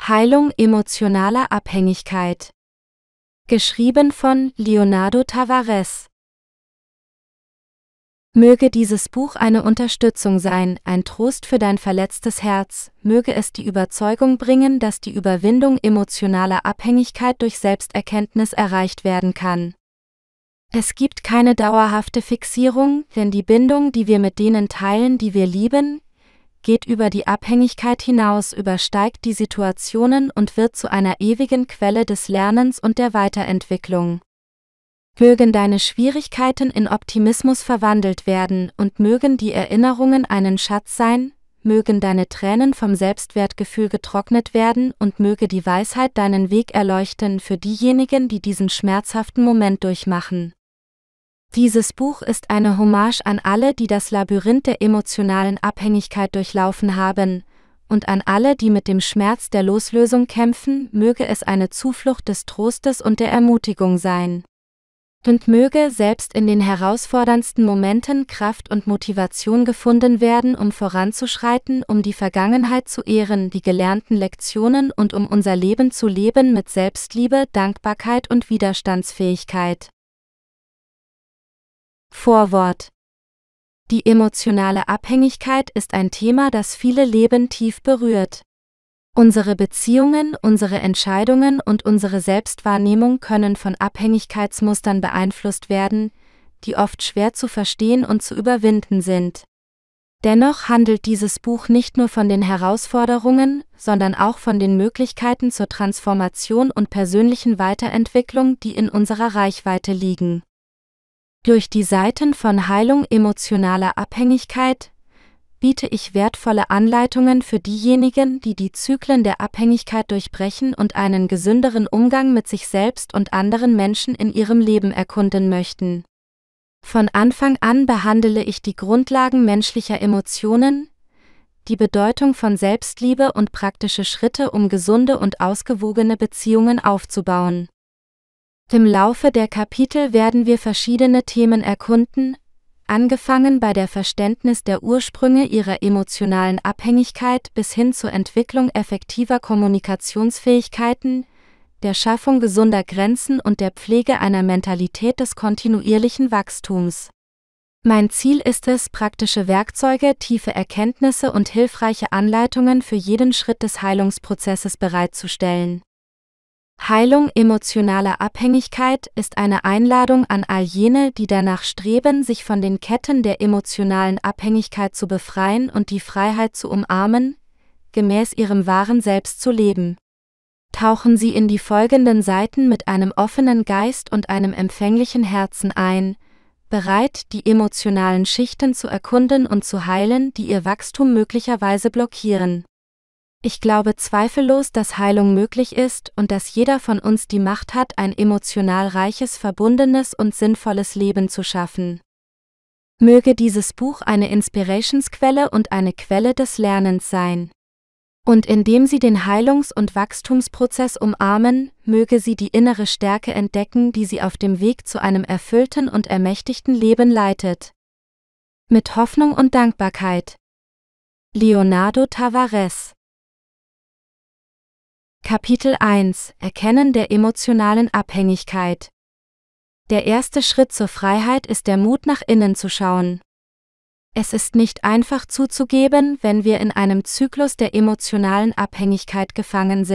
Heilung emotionaler Abhängigkeit. Geschrieben von Leonardo Tavares. Möge dieses Buch eine Unterstützung sein, ein Trost für dein verletztes Herz, möge es die Überzeugung bringen, dass die Überwindung emotionaler Abhängigkeit durch Selbsterkenntnis erreicht werden kann. Es gibt keine dauerhafte Fixierung, denn die Bindung, die wir mit denen teilen, die wir lieben, geht über die Abhängigkeit hinaus, übersteigt die Situationen und wird zu einer ewigen Quelle des Lernens und der Weiterentwicklung. Mögen deine Schwierigkeiten in Optimismus verwandelt werden und mögen die Erinnerungen einen Schatz sein, mögen deine Tränen vom Selbstwertgefühl getrocknet werden und möge die Weisheit deinen Weg erleuchten für diejenigen, die diesen schmerzhaften Moment durchmachen. Dieses Buch ist eine Hommage an alle, die das Labyrinth der emotionalen Abhängigkeit durchlaufen haben, und an alle, die mit dem Schmerz der Loslösung kämpfen, möge es eine Zuflucht des Trostes und der Ermutigung sein. Und möge selbst in den herausforderndsten Momenten Kraft und Motivation gefunden werden, um voranzuschreiten, um die Vergangenheit zu ehren, die gelernten Lektionen und um unser Leben zu leben mit Selbstliebe, Dankbarkeit und Widerstandsfähigkeit. Vorwort Die emotionale Abhängigkeit ist ein Thema, das viele Leben tief berührt. Unsere Beziehungen, unsere Entscheidungen und unsere Selbstwahrnehmung können von Abhängigkeitsmustern beeinflusst werden, die oft schwer zu verstehen und zu überwinden sind. Dennoch handelt dieses Buch nicht nur von den Herausforderungen, sondern auch von den Möglichkeiten zur Transformation und persönlichen Weiterentwicklung, die in unserer Reichweite liegen. Durch die Seiten von Heilung emotionaler Abhängigkeit biete ich wertvolle Anleitungen für diejenigen, die die Zyklen der Abhängigkeit durchbrechen und einen gesünderen Umgang mit sich selbst und anderen Menschen in ihrem Leben erkunden möchten. Von Anfang an behandle ich die Grundlagen menschlicher Emotionen, die Bedeutung von Selbstliebe und praktische Schritte, um gesunde und ausgewogene Beziehungen aufzubauen. Im Laufe der Kapitel werden wir verschiedene Themen erkunden, angefangen bei der Verständnis der Ursprünge ihrer emotionalen Abhängigkeit bis hin zur Entwicklung effektiver Kommunikationsfähigkeiten, der Schaffung gesunder Grenzen und der Pflege einer Mentalität des kontinuierlichen Wachstums. Mein Ziel ist es, praktische Werkzeuge, tiefe Erkenntnisse und hilfreiche Anleitungen für jeden Schritt des Heilungsprozesses bereitzustellen. Heilung emotionaler Abhängigkeit ist eine Einladung an all jene, die danach streben, sich von den Ketten der emotionalen Abhängigkeit zu befreien und die Freiheit zu umarmen, gemäß ihrem wahren Selbst zu leben. Tauchen Sie in die folgenden Seiten mit einem offenen Geist und einem empfänglichen Herzen ein, bereit, die emotionalen Schichten zu erkunden und zu heilen, die Ihr Wachstum möglicherweise blockieren. Ich glaube zweifellos, dass Heilung möglich ist und dass jeder von uns die Macht hat, ein emotional reiches, verbundenes und sinnvolles Leben zu schaffen. Möge dieses Buch eine Inspirationsquelle und eine Quelle des Lernens sein. Und indem sie den Heilungs- und Wachstumsprozess umarmen, möge sie die innere Stärke entdecken, die sie auf dem Weg zu einem erfüllten und ermächtigten Leben leitet. Mit Hoffnung und Dankbarkeit. Leonardo Tavares Kapitel 1 Erkennen der emotionalen Abhängigkeit Der erste Schritt zur Freiheit ist der Mut nach innen zu schauen. Es ist nicht einfach zuzugeben, wenn wir in einem Zyklus der emotionalen Abhängigkeit gefangen sind.